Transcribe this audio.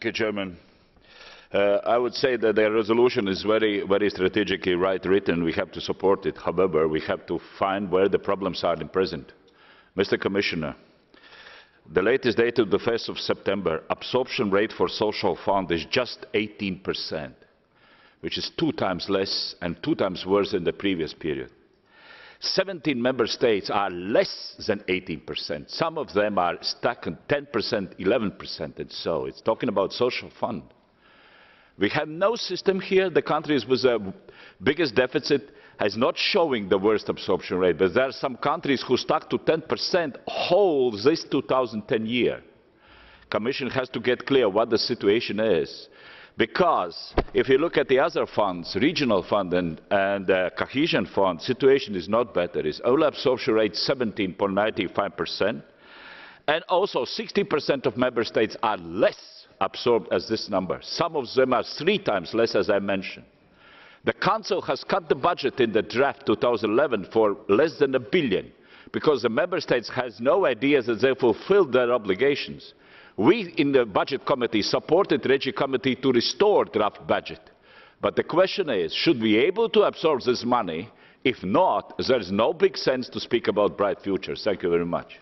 Mr. Chairman, uh, I would say that the resolution is very, very strategically right written. We have to support it. However, we have to find where the problems are in present. Mr. Commissioner, the latest data of the 1st of September, absorption rate for social fund is just 18%, which is two times less and two times worse than the previous period. 17 member states are less than 18%. Some of them are stuck in 10%, 11%, and so. It's talking about social fund. We have no system here. The countries with the biggest deficit has not showing the worst absorption rate, but there are some countries who stuck to 10% whole this 2010 year. Commission has to get clear what the situation is. Because if you look at the other funds, regional fund and, and uh, cohesion fund, situation is not better. It's only absorption rate 17.95%. And also 60% of member states are less absorbed as this number. Some of them are three times less, as I mentioned. The Council has cut the budget in the draft 2011 for less than a billion because the member states has no idea that they fulfilled their obligations. We in the budget committee supported Regi committee to restore draft budget. But the question is, should we be able to absorb this money? If not, there is no big sense to speak about bright futures. Thank you very much.